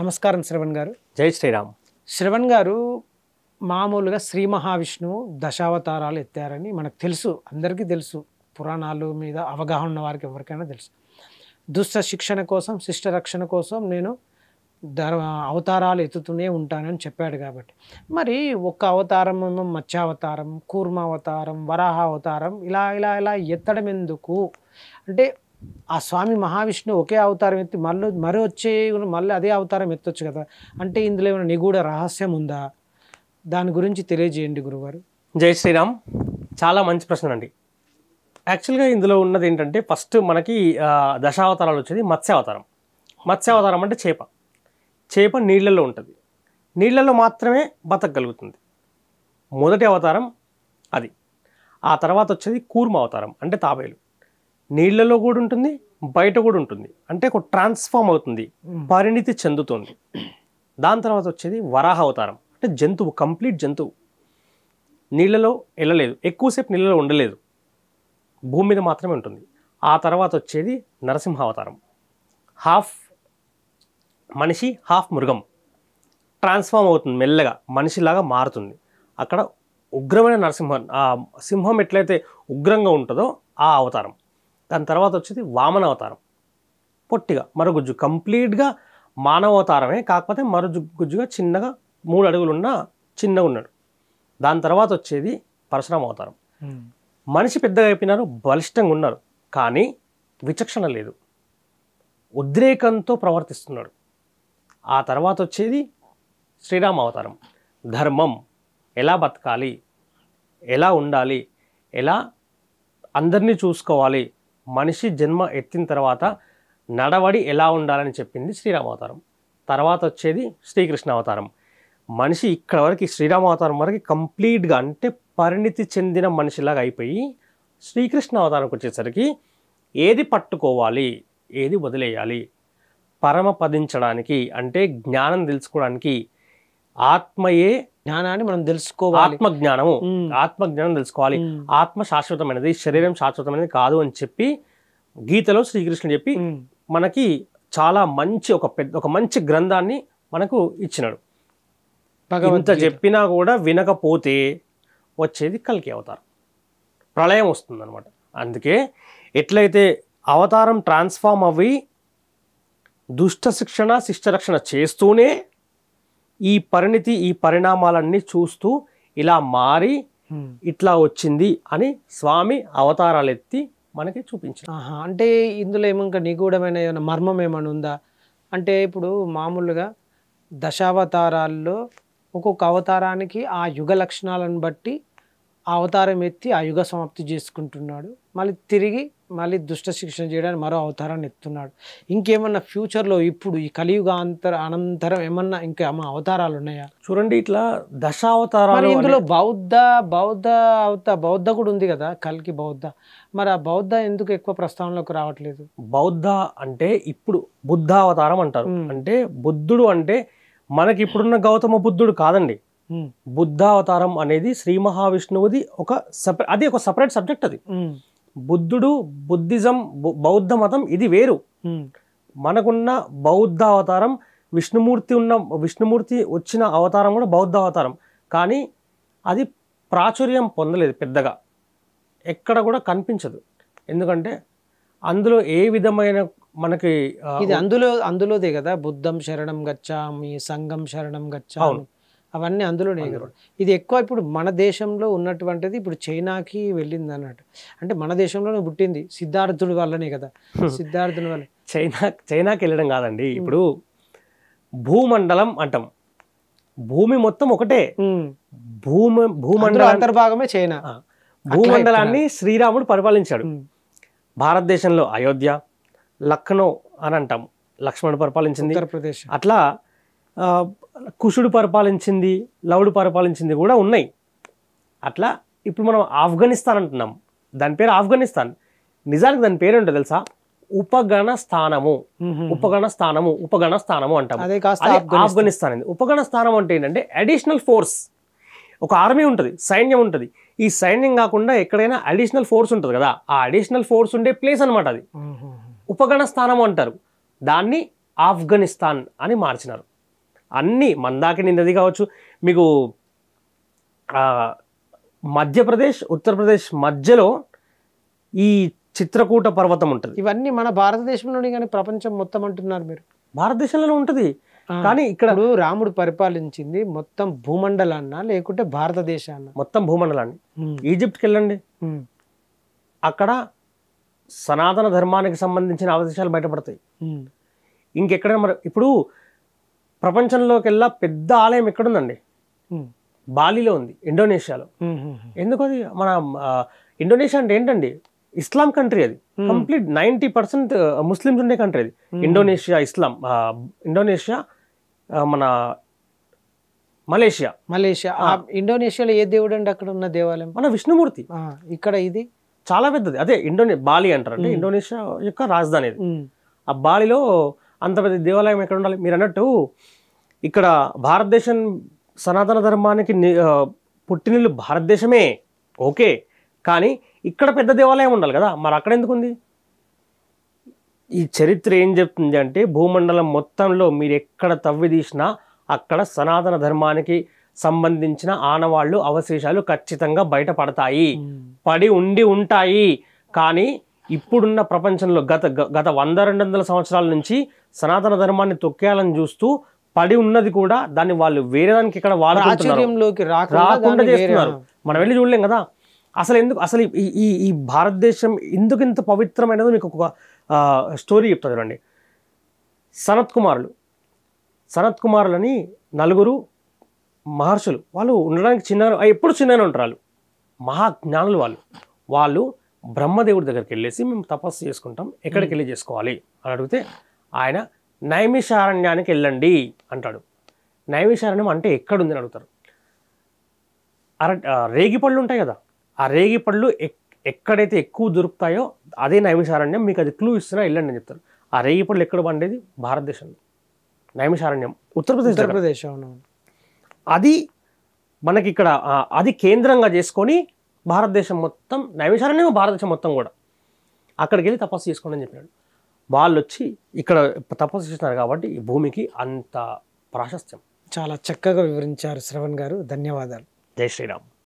నమస్కారం శ్రవణ్ గారు జై శ్రీరామ్ శ్రవణ్ గారు మామూలుగా శ్రీ మహావిష్ణువు దశావతారాలు ఎత్తారని మనకు తెలుసు అందరికీ తెలుసు పురాణాలు మీద అవగాహన ఉన్న వారికి ఎవరికైనా తెలుసు దుష్ట శిక్షణ కోసం శిష్ట రక్షణ కోసం నేను ధర అవతారాలు ఎత్తుతూనే ఉంటానని చెప్పాడు కాబట్టి మరి ఒక్క అవతారం మత్స్యావతారం కూర్మావతారం వరాహావతారం ఇలా ఇలా ఇలా ఎత్తడం ఎందుకు అంటే ఆ స్వామి మహావిష్ణువు ఒకే అవతారం ఎత్తి మళ్ళీ మరో వచ్చే మళ్ళీ అదే అవతారం ఎత్తొచ్చు కదా అంటే ఇందులో ఏమైనా నిగూఢ రహస్యం ఉందా దాని గురించి తెలియజేయండి గురువారు జై శ్రీరామ్ చాలా మంచి ప్రశ్న అండి యాక్చువల్గా ఇందులో ఉన్నది ఏంటంటే ఫస్ట్ మనకి దశావతారాలు వచ్చేది మత్స్యావతారం మత్స్యావతారం అంటే చేప చేప నీళ్ళల్లో ఉంటుంది నీళ్ళల్లో మాత్రమే బతకగలుగుతుంది మొదటి అవతారం అది ఆ తర్వాత వచ్చేది కూర్మ అవతారం అంటే తాబేలు నీళ్లలో కూడా ఉంటుంది బయట కూడా ఉంటుంది అంటే ఒక ట్రాన్స్ఫామ్ అవుతుంది పరిణితి చెందుతుంది దాని తర్వాత వచ్చేది వరాహ అవతారం అంటే జంతువు కంప్లీట్ జంతువు నీళ్ళలో వెళ్ళలేదు ఎక్కువసేపు నీళ్ళలో ఉండలేదు భూమి మీద మాత్రమే ఉంటుంది ఆ తర్వాత వచ్చేది నరసింహ అవతారం హాఫ్ మనిషి హాఫ్ మృగం ట్రాన్స్ఫామ్ అవుతుంది మెల్లగా మనిషిలాగా మారుతుంది అక్కడ ఉగ్రమైన నరసింహ సింహం ఎట్లయితే ఉగ్రంగా ఉంటుందో ఆ అవతారం దాని తర్వాత వచ్చేది వామన అవతారం పొట్టిగా మరుగుజ్జు కంప్లీట్గా మానవతారమే కాకపోతే మరుగుజ్జుగా చిన్నగా మూడు అడుగులున్న చిన్నగా ఉన్నాడు దాని తర్వాత వచ్చేది పరశురామ అవతారం మనిషి పెద్దగా అయిపోయినారు బలిష్టంగా ఉన్నారు కానీ విచక్షణ లేదు ఉద్రేకంతో ప్రవర్తిస్తున్నాడు ఆ తర్వాత వచ్చేది శ్రీరామ అవతారం ధర్మం ఎలా బతకాలి ఎలా ఉండాలి ఎలా అందరినీ చూసుకోవాలి మనిషి జన్మ ఎత్తిన తర్వాత నడవడి ఎలా ఉండాలని చెప్పింది శ్రీరామావతారం తర్వాత వచ్చేది శ్రీకృష్ణ అవతారం మనిషి ఇక్కడ వరకు శ్రీరామావతారం వరకు కంప్లీట్గా అంటే పరిణితి చెందిన మనిషిలాగా అయిపోయి శ్రీకృష్ణ అవతారంకి వచ్చేసరికి ఏది పట్టుకోవాలి ఏది వదిలేయాలి పరమ పదించడానికి అంటే జ్ఞానం తెలుసుకోవడానికి ఆత్మయే జ్ఞానాన్ని మనం తెలుసుకోవాలి ఆత్మ జ్ఞానము ఆత్మ జ్ఞానం తెలుసుకోవాలి ఆత్మ శాశ్వతమైనది శరీరం శాశ్వతమైనది కాదు అని చెప్పి గీతలో శ్రీకృష్ణుడు చెప్పి మనకి చాలా మంచి ఒక పెద్ద ఒక మంచి గ్రంథాన్ని మనకు ఇచ్చినాడు ఇంత చెప్పినా కూడా వినకపోతే వచ్చేది కలికి అవతారం ప్రళయం వస్తుంది అనమాట అందుకే ఎట్లయితే అవతారం ట్రాన్స్ఫామ్ అవి దుష్ట శిక్షణ శిష్టరక్షణ చేస్తూనే ఈ పరిణితి ఈ పరిణామాలన్నీ చూస్తూ ఇలా మారి ఇట్లా వచ్చింది అని స్వామి అవతారాలు ఎత్తి మనకి చూపించి అంటే ఇందులో ఏమంక నిగూఢమైన ఏమైనా మర్మం ఏమైనా ఉందా అంటే ఇప్పుడు మామూలుగా దశావతారాల్లో ఒక్కొక్క అవతారానికి ఆ యుగ లక్షణాలను బట్టి ఆ అవతారం ఎత్తి ఆ యుగ సమాప్తి చేసుకుంటున్నాడు మళ్ళీ తిరిగి మళ్ళీ దుష్ట శిక్షణ చేయడానికి మరో అవతారాన్ని ఎత్తున్నాడు ఇంకేమన్నా ఫ్యూచర్లో ఇప్పుడు ఈ కలియుగ అంతర అనంతరం ఏమన్నా ఇంకా అవతారాలు ఉన్నాయా చూడండి ఇట్లా దశావతారాలు ఇందులో బౌద్ధ బౌద్ధ అవత బౌద్ధ కూడా ఉంది కదా కలికి బౌద్ధ మరి ఆ బౌద్ధ ఎందుకు ఎక్కువ ప్రస్తావనలోకి రావట్లేదు బౌద్ధ అంటే ఇప్పుడు బుద్ధ అవతారం అంటారు అంటే బుద్ధుడు అంటే మనకి ఇప్పుడున్న గౌతమ బుద్ధుడు కాదండి బుద్ధావతారం అనేది శ్రీ మహావిష్ణువుది ఒక సపరే అది ఒక సపరేట్ సబ్జెక్ట్ అది బుద్ధుడు బుద్ధిజం బౌద్ధ మతం ఇది వేరు మనకున్న బౌద్ధ అవతారం విష్ణుమూర్తి ఉన్న విష్ణుమూర్తి వచ్చిన అవతారం కూడా బౌద్ధ అవతారం కానీ అది ప్రాచుర్యం పొందలేదు పెద్దగా ఎక్కడ కూడా కనిపించదు ఎందుకంటే అందులో ఏ విధమైన మనకి ఇది అందులో అందులోదే కదా బుద్ధం శరణం గచ్చామి సంఘం శరణం గచ్చామి అవన్నీ అందులోనే ఇది ఎక్కువ ఇప్పుడు మన దేశంలో ఉన్నటువంటిది ఇప్పుడు చైనాకి వెళ్ళింది అన్నట్టు అంటే మన దేశంలోనే పుట్టింది సిద్ధార్థుడి వల్లనే కదా సిద్ధార్థుని వల్ల చైనా చైనాకి వెళ్ళడం కాదండి ఇప్పుడు భూమండలం అంటాం భూమి మొత్తం ఒకటే భూమి భూమండల అంతర్భాగమే చైనా భూమండలాన్ని శ్రీరాముడు పరిపాలించాడు భారతదేశంలో అయోధ్య లక్నో అని అంటాము లక్ష్మణుడు పరిపాలించింది ఉత్తరప్రదేశ్ అట్లా కుషుడు పరిపాలించింది లవుడు పరిపాలించింది కూడా ఉన్నాయి అట్లా ఇప్పుడు మనం ఆఫ్ఘనిస్తాన్ అంటున్నాం దాని పేరు ఆఫ్ఘనిస్తాన్ నిజానికి దాని పేరు ఏంటో తెలుసా ఉపగణ స్థానము ఉపగణ స్థానము ఉపగణ స్థానము అంటాం ఆఫ్ఘనిస్తాన్ అనేది ఉపగణ స్థానం అంటే ఏంటంటే అడిషనల్ ఫోర్స్ ఒక ఆర్మీ ఉంటుంది సైన్యం ఉంటుంది ఈ సైన్యం కాకుండా ఎక్కడైనా అడిషనల్ ఫోర్స్ ఉంటుంది కదా ఆ అడిషనల్ ఫోర్స్ ఉండే ప్లేస్ అనమాట అది ఉపగణ స్థానం అంటారు దాన్ని ఆఫ్ఘనిస్తాన్ అని మార్చినారు అన్నీ మందాకి నిన్నది కావచ్చు మీకు మధ్యప్రదేశ్ ఉత్తరప్రదేశ్ మధ్యలో ఈ చిత్రకూట పర్వతం ఉంటుంది ఇవన్నీ మన భారతదేశంలోనే కానీ ప్రపంచం మొత్తం అంటున్నారు మీరు భారతదేశంలోనే ఉంటుంది కానీ ఇక్కడ రాముడు పరిపాలించింది మొత్తం భూమండలాన్న లేకుంటే భారతదేశాన్న మొత్తం భూమండలాన్ని ఈజిప్ట్కి వెళ్ళండి అక్కడ సనాతన ధర్మానికి సంబంధించిన అవశేషాలు బయటపడతాయి ఇంకెక్కడ మరి ఇప్పుడు ప్రపంచంలోకెల్లా పెద్ద ఆలయం ఎక్కడుందండి బాలీలో ఉంది ఇండోనేషియాలో ఎందుకు అది మన ఇండోనేషియా అంటే ఏంటండి ఇస్లాం కంట్రీ అది కంప్లీట్ నైంటీ పర్సెంట్ ముస్లిమ్స్ ఉండే కంట్రీ అది ఇండోనేషియా ఇస్లాం ఇండోనేషియా మన మలేషియా మలేషియా ఇండోనేషియాలో ఏ దేవుడు అండి అక్కడ ఉన్న దేవాలయం మన విష్ణుమూర్తి ఇక్కడ ఇది చాలా పెద్దది అదే ఇండోనే బాలి అంటారు అంటే ఇండోనేషియా యొక్క రాజధాని అది ఆ బాలిలో అంత పెద్ద దేవాలయం ఎక్కడ ఉండాలి మీరు అన్నట్టు ఇక్కడ భారతదేశం సనాతన ధర్మానికి పుట్టినిల్లు భారతదేశమే ఓకే కానీ ఇక్కడ పెద్ద దేవాలయం ఉండాలి కదా మరి అక్కడ ఎందుకు ఉంది ఈ చరిత్ర ఏం చెప్తుంది అంటే భూమండలం మొత్తంలో మీరు ఎక్కడ తవ్వి తీసినా అక్కడ సనాతన ధర్మానికి సంబంధించిన ఆనవాళ్ళు అవశేషాలు ఖచ్చితంగా బయటపడతాయి పడి ఉండి ఉంటాయి కానీ ఇప్పుడున్న ప్రపంచంలో గత గత వంద రెండు వందల సంవత్సరాల నుంచి సనాతన ధర్మాన్ని తొక్కేయాలని చూస్తూ పడి ఉన్నది కూడా దాన్ని వాళ్ళు వేరే దానికి ఇక్కడ వాళ్ళకి రాకుండా చేస్తున్నారు మనం వెళ్ళి చూడలేం కదా అసలు ఎందుకు అసలు ఈ ఈ భారతదేశం ఎందుకు ఇంత పవిత్రమైనదో మీకు ఒక స్టోరీ చెప్తా చూడండి సనత్ కుమారులు సనత్ కుమారులని నలుగురు మహర్షులు వాళ్ళు ఉండడానికి చిన్న ఎప్పుడు చిన్న ఉంటారు వాళ్ళు మహాజ్ఞానులు వాళ్ళు వాళ్ళు బ్రహ్మదేవుడి దగ్గరికి వెళ్ళేసి మేము తపస్సు చేసుకుంటాం ఎక్కడికి వెళ్ళి చేసుకోవాలి అని అడిగితే ఆయన నైమిషారణ్యానికి వెళ్ళండి అంటాడు నైమిషారణ్యం అంటే ఎక్కడుందని అడుగుతారు అర రేగిపళ్ళు ఉంటాయి కదా ఆ రేగిపళ్ళు ఎక్కడైతే ఎక్కువ దొరుకుతాయో అదే నైమిషారణ్యం మీకు అది క్లూ ఇస్తున్నా వెళ్ళండి అని చెప్తారు ఆ రేగిపళ్ళు ఎక్కడ పండేది భారతదేశంలో నైమిషారణ్యం ఉత్తరప్రదేశ్ ఉత్తరప్రదేశ్ అవును అది మనకి ఇక్కడ అది కేంద్రంగా చేసుకొని భారతదేశం మొత్తం నైమిషారణ్యం భారతదేశం మొత్తం కూడా అక్కడికి వెళ్ళి తపస్సు చేసుకోండి అని చెప్పాడు వాళ్ళు వచ్చి ఇక్కడ తపస్సు చేస్తున్నారు కాబట్టి ఈ భూమికి అంత ప్రాశస్త్యం చాలా చక్కగా వివరించారు శ్రవణ్ గారు ధన్యవాదాలు జై శ్రీరామ్